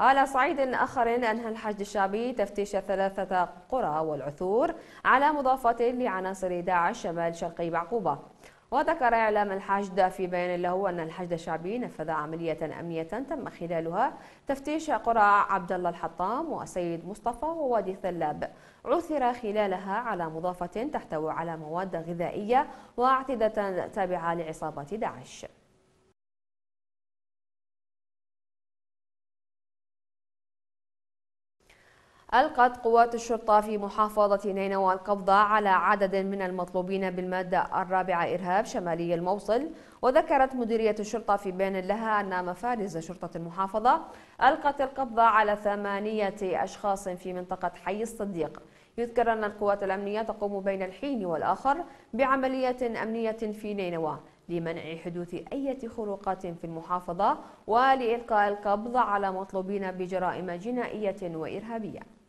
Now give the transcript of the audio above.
على صعيد آخر أنهى الحشد الشعبي تفتيش ثلاثة قرى والعثور على مضافة لعناصر داعش شمال شرقي بعقوبة وذكر إعلام الحشد في بيان له أن الحشد الشعبي نفذ عملية أمنية تم خلالها تفتيش قرى عبد الله الحطام وسيد مصطفى ووادي ثلاب عثر خلالها على مضافة تحتوي على مواد غذائية واعتدة تابعة لعصابة داعش ألقت قوات الشرطة في محافظة نينوى القبضة على عدد من المطلوبين بالمادة الرابعة إرهاب شمالي الموصل وذكرت مديرية الشرطة في بيان لها أن مفارز شرطة المحافظة ألقت القبضة على ثمانية أشخاص في منطقة حي الصديق يذكر أن القوات الأمنية تقوم بين الحين والآخر بعملية أمنية في نينوى لمنع حدوث أي خروقات في المحافظة ولإلقاء القبض على مطلوبين بجرائم جنائية وإرهابية